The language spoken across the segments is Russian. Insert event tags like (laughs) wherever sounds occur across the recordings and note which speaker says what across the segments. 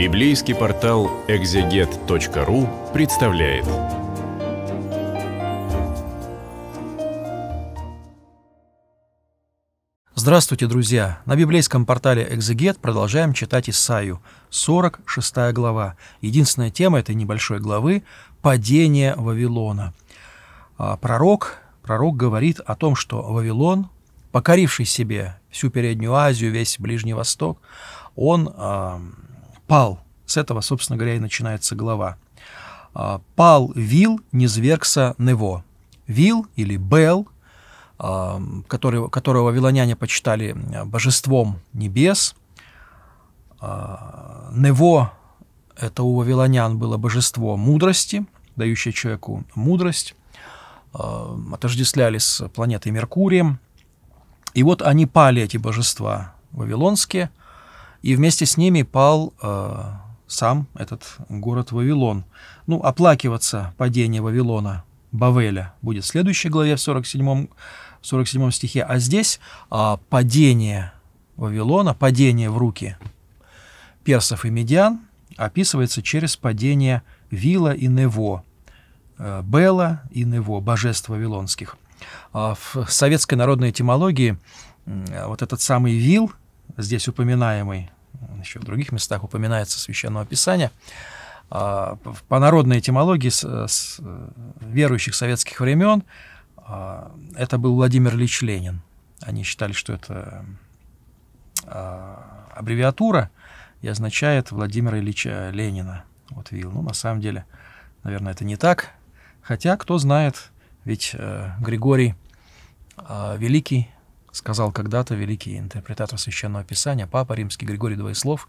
Speaker 1: Библейский портал экзегет.ру представляет. Здравствуйте, друзья! На библейском портале «Экзегет» продолжаем читать Исаию, 46 глава. Единственная тема этой небольшой главы – падение Вавилона. А пророк, пророк говорит о том, что Вавилон, покоривший себе всю Переднюю Азию, весь Ближний Восток, он пал. С этого, собственно говоря, и начинается глава. А, пал Вил низвергся Нево. Вил или Бел, а, который, которого вавилоняне почитали а, божеством небес. Нево – это у вавилонян было божество мудрости, дающее человеку мудрость. Отождествляли с планетой Меркурием. И вот они пали, эти божества вавилонские – и вместе с ними пал э, сам этот город Вавилон. Ну, оплакиваться падение Вавилона, Бавеля, будет в следующей главе в 47, 47 стихе. А здесь э, падение Вавилона, падение в руки персов и медиан описывается через падение Вила и Нево, э, Бела и Нево, божеств вавилонских. А в советской народной этимологии вот этот самый вил здесь упоминаемый, еще в других местах упоминается Священного Писания, а, по народной этимологии с, э, с э, верующих советских времен а, это был Владимир Ильич Ленин. Они считали, что это а, аббревиатура и означает Владимира Ильича Ленина. Вот Вил. Ну, на самом деле, наверное, это не так. Хотя, кто знает, ведь э, Григорий Великий сказал когда-то великий интерпретатор Священного Писания, Папа Римский Григорий Двоеслов,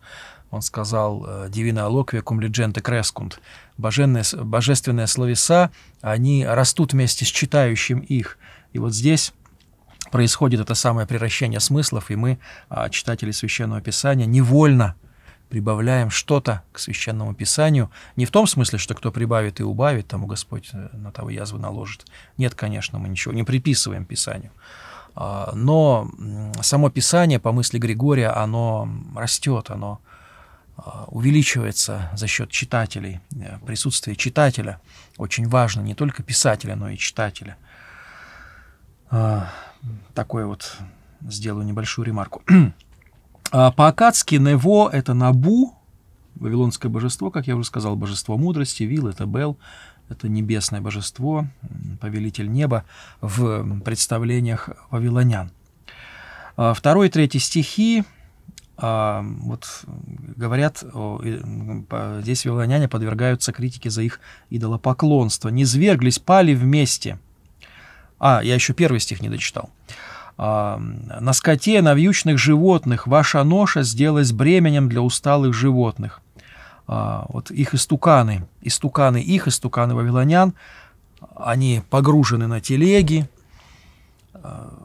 Speaker 1: он сказал "Дивина э, локвия cum legente crescunt» Боженные, «Божественные словеса, они растут вместе с читающим их». И вот здесь происходит это самое превращение смыслов, и мы, а, читатели Священного Писания, невольно прибавляем что-то к Священному Писанию. Не в том смысле, что кто прибавит и убавит, тому Господь э, на того язвы наложит. Нет, конечно, мы ничего не приписываем Писанию. А, но само Писание, по мысли Григория, оно растет, оно а, увеличивается за счет читателей. Э, Присутствие читателя очень важно, не только писателя, но и читателя. А, Такое вот сделаю небольшую ремарку. (clears throat) По-акадски Нево – это Набу, вавилонское божество, как я уже сказал, божество мудрости, Вил – это Бел, это небесное божество, повелитель неба в представлениях вавилонян. А, второй и третий стихи а, вот говорят, здесь вавилоняне подвергаются критике за их идолопоклонство. «Не зверглись, пали вместе». А, я еще первый стих не дочитал. «А, «На скоте, на вьючных животных ваша ноша сделалась бременем для усталых животных. А, вот их истуканы, истуканы их, истуканы вавилонян, они погружены на телеги, а,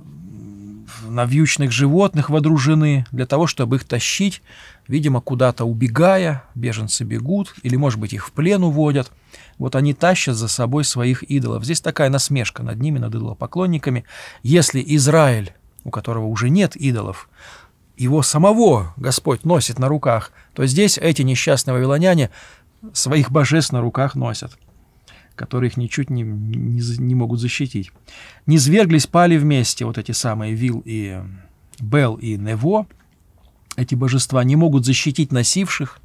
Speaker 1: на вьючных животных водружены для того, чтобы их тащить, видимо, куда-то убегая, беженцы бегут, или, может быть, их в плен уводят. Вот они тащат за собой своих идолов. Здесь такая насмешка над ними, над идолопоклонниками. Если Израиль, у которого уже нет идолов, его самого Господь носит на руках, то здесь эти несчастные вавилоняне своих божеств на руках носят, которые их ничуть не, не, не могут защитить. Не зверглись, пали вместе вот эти самые Вил и Бел и Нево. Эти божества не могут защитить носивших.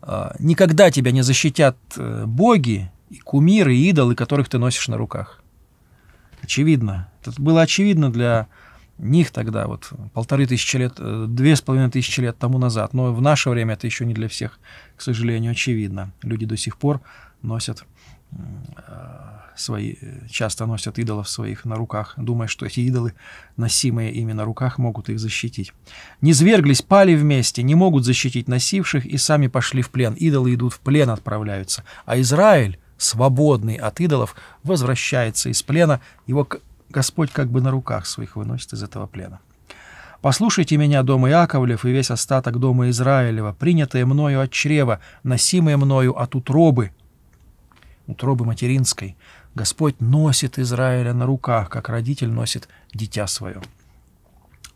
Speaker 1: А, никогда тебя не защитят э, боги, и кумиры, и идолы, которых ты носишь на руках. Очевидно. Это было очевидно для них тогда, вот полторы тысячи лет, э, две с половиной тысячи лет тому назад, но в наше время это еще не для всех, к сожалению, очевидно. Люди до сих пор носят э, свои, э, часто носят идолов своих на руках, думая, что эти идолы, носимые ими на руках, могут их защитить. Не зверглись, пали вместе, не могут защитить носивших и сами пошли в плен. Идолы идут в плен, отправляются. А Израиль, свободный от идолов, возвращается из плена. Его Господь как бы на руках своих выносит из этого плена. «Послушайте меня, дом Иаковлев, и весь остаток дома Израилева, принятое мною от чрева, носимое мною от утробы, утробы материнской. Господь носит Израиля на руках, как родитель носит дитя свое».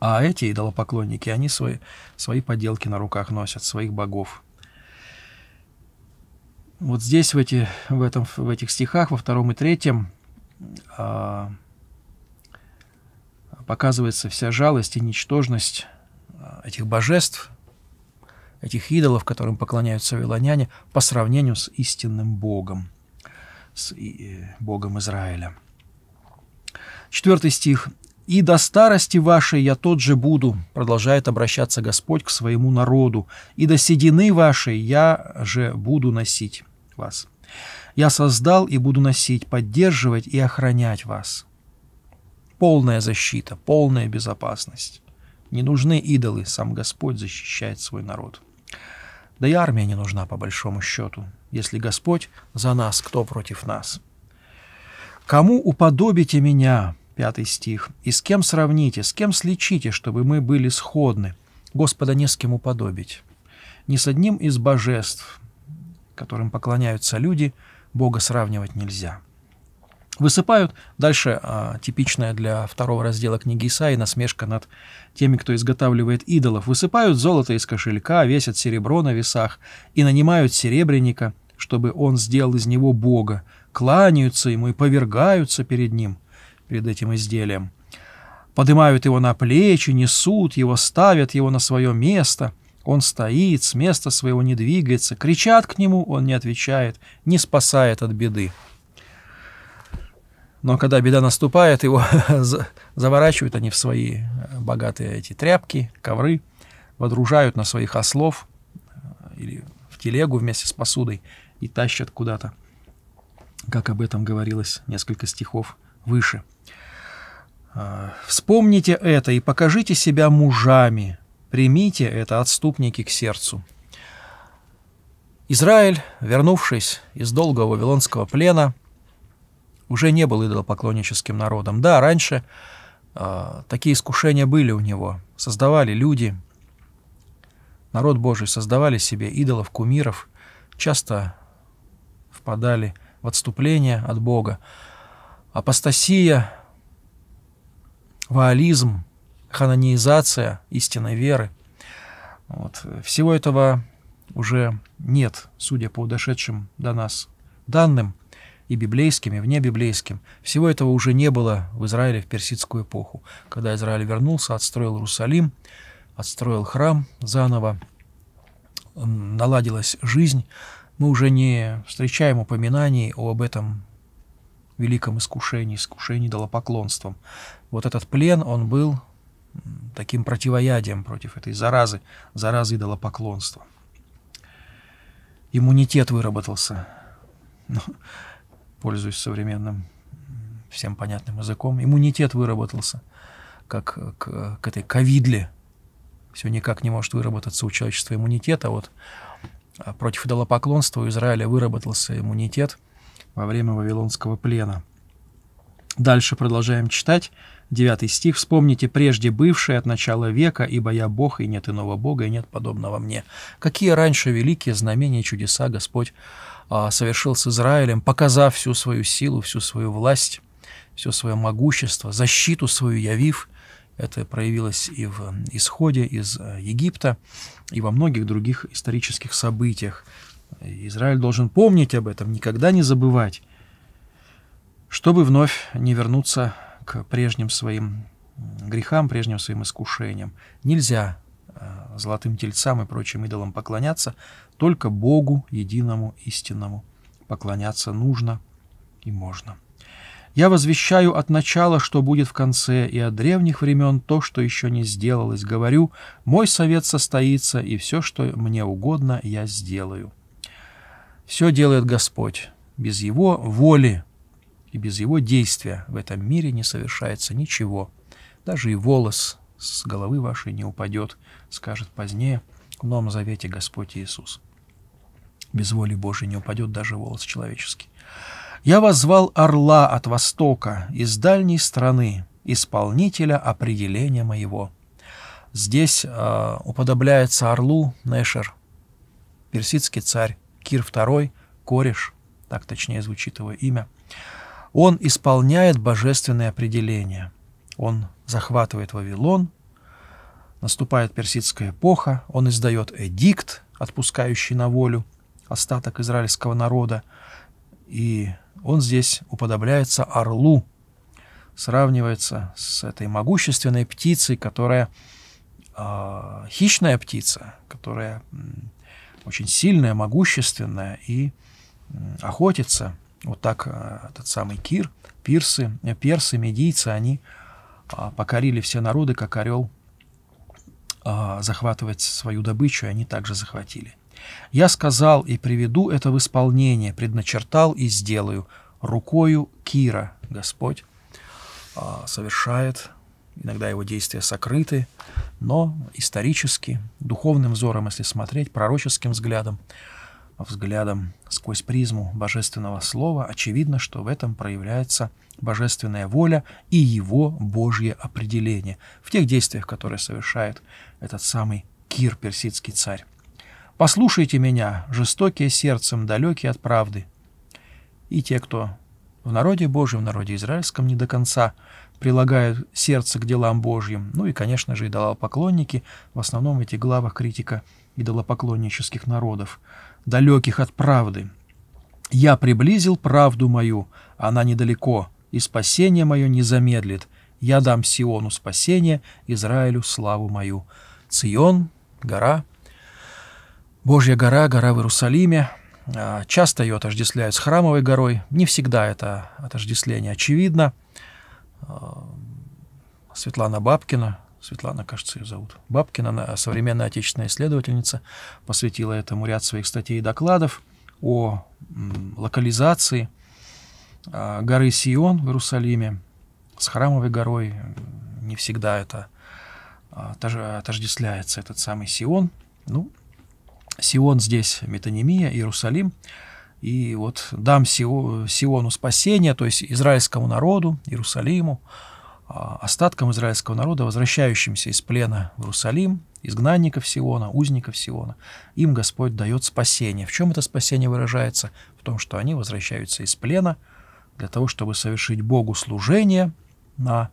Speaker 1: А эти идолопоклонники, они свои, свои поделки на руках носят, своих богов. Вот здесь, в, эти, в, этом, в этих стихах, во втором и третьем, а, показывается вся жалость и ничтожность э, этих божеств, этих идолов, которым поклоняются вавилоняне, по сравнению с истинным Богом, с э, Богом Израиля. Четвертый стих. «И до старости вашей я тот же буду», — продолжает обращаться Господь к своему народу, «и до седины вашей я же буду носить вас. Я создал и буду носить, поддерживать и охранять вас полная защита, полная безопасность. Не нужны идолы, сам Господь защищает свой народ. Да и армия не нужна, по большому счету. Если Господь за нас, кто против нас? «Кому уподобите меня?» — пятый стих. «И с кем сравните, с кем сличите, чтобы мы были сходны? Господа не с кем уподобить. Ни с одним из божеств, которым поклоняются люди, Бога сравнивать нельзя». Высыпают. Дальше а, типичная для второго раздела книги Исаи насмешка над теми, кто изготавливает идолов. Высыпают золото из кошелька, весят серебро на весах и нанимают серебряника, чтобы он сделал из него бога. Кланяются ему и повергаются перед ним, перед этим изделием. Поднимают его на плечи, несут его, ставят его на свое место. Он стоит, с места своего не двигается. Кричат к нему, он не отвечает, не спасает от беды. Но когда беда наступает, его (laughs) заворачивают они в свои э, богатые эти тряпки, ковры, водружают на своих ослов э, или в телегу вместе с посудой и тащат куда-то, как об этом говорилось несколько стихов выше. «Э, «Вспомните это и покажите себя мужами, примите это, отступники, к сердцу». Израиль, вернувшись из долгого вавилонского плена – уже не был идолопоклонническим народом. Да, раньше э, такие искушения были у него. Создавали люди, народ Божий, создавали себе идолов, кумиров, часто впадали в отступление от Бога. Апостасия, ваализм, хананизация истинной веры. Вот. Всего этого уже нет, судя по дошедшим до нас данным – и библейским, и библейским Всего этого уже не было в Израиле в персидскую эпоху. Когда Израиль вернулся, отстроил Иерусалим, отстроил храм заново, наладилась жизнь, мы уже не встречаем упоминаний об этом великом искушении, искушении долопоклонством. Вот этот плен, он был таким противоядием против этой заразы, заразы идолопоклонства. Иммунитет выработался. Ну, пользуясь современным всем понятным языком. Иммунитет выработался, как к, к этой ковидле. Все никак не может выработаться у человечества иммунитет, а вот а, против идолопоклонства у Израиля выработался иммунитет во время Вавилонского плена – Дальше продолжаем читать. Девятый стих. «Вспомните прежде бывшее от начала века, ибо я Бог, и нет иного Бога, и нет подобного мне». Какие раньше великие знамения и чудеса Господь а, совершил с Израилем, показав всю свою силу, всю свою власть, все свое могущество, защиту свою явив. Это проявилось и в исходе из э, Египта, и во многих других исторических событиях. Израиль должен помнить об этом, никогда не забывать чтобы вновь не вернуться к прежним своим грехам, прежним своим искушениям. Нельзя э, золотым тельцам и прочим идолам поклоняться, только Богу, единому, истинному, поклоняться нужно и можно. Я возвещаю от начала, что будет в конце, и от древних времен то, что еще не сделалось. Говорю, мой совет состоится, и все, что мне угодно, я сделаю. Все делает Господь. Без Его воли и без его действия в этом мире не совершается ничего. Даже и волос с головы вашей не упадет, скажет позднее в Новом Завете Господь Иисус. Без воли Божией не упадет даже волос человеческий. «Я возвал орла от востока, из дальней страны, исполнителя определения моего». Здесь э, уподобляется орлу Нешер, персидский царь Кир II, кореш, так точнее звучит его имя – он исполняет божественные определения. Он захватывает Вавилон, наступает персидская эпоха, он издает эдикт, отпускающий на волю остаток израильского народа, и он здесь уподобляется орлу, сравнивается с этой могущественной птицей, которая э, хищная птица, которая очень сильная, могущественная и охотится вот так э, этот самый Кир, пирсы, э, персы, медийцы, они а, покорили все народы, как орел, а, захватывать свою добычу, и они также захватили. «Я сказал и приведу это в исполнение, предначертал и сделаю. Рукою Кира Господь а, совершает, иногда его действия сокрыты, но исторически, духовным взором, если смотреть, пророческим взглядом, взглядом сквозь призму божественного слова, очевидно, что в этом проявляется божественная воля и его божье определение в тех действиях, которые совершает этот самый Кир, персидский царь. «Послушайте меня, жестокие сердцем, далекие от правды». И те, кто в народе Божьем, в народе израильском не до конца прилагают сердце к делам Божьим, ну и, конечно же, идолопоклонники, в основном эти этих главах критика идолопоклоннических народов, далеких от правды. Я приблизил правду мою, она недалеко, и спасение мое не замедлит. Я дам Сиону спасение, Израилю славу мою. Цион, гора, Божья гора, гора в Иерусалиме. А, часто ее отождествляют с храмовой горой. Не всегда это отождествление очевидно. А, Светлана Бабкина, Светлана, кажется, ее зовут. Бабкина, она, современная отечественная исследовательница, посвятила этому ряд своих статей и докладов о локализации а, горы Сион в Иерусалиме с храмовой горой. Не всегда это а, отождествляется, этот самый Сион. Ну, Сион здесь метанимия, Иерусалим. И вот дам Сиону спасение, то есть израильскому народу, Иерусалиму, а, остаткам израильского народа, возвращающимся из плена в Иерусалим, изгнанников Сиона, узников Сиона, им Господь дает спасение. В чем это спасение выражается? В том, что они возвращаются из плена для того, чтобы совершить Богу служение на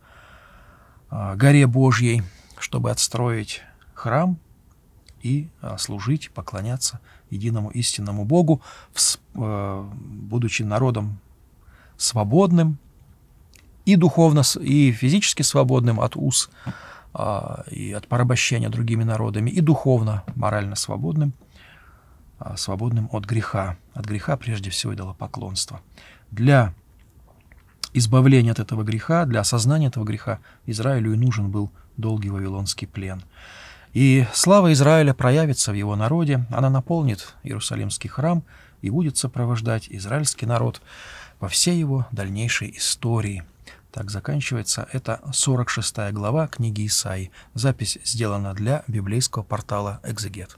Speaker 1: а, горе Божьей, чтобы отстроить храм и а, служить, поклоняться единому истинному Богу, э, будучи народом свободным, и духовно, и физически свободным от уз а, и от порабощения другими народами, и духовно, морально свободным, а, свободным от греха, от греха прежде всего идолопоклонства. Для избавления от этого греха, для осознания этого греха Израилю и нужен был долгий вавилонский плен. И слава Израиля проявится в его народе, она наполнит Иерусалимский храм и будет сопровождать израильский народ во всей его дальнейшей истории – так заканчивается эта 46 глава книги Исаи. Запись сделана для библейского портала «Экзегет».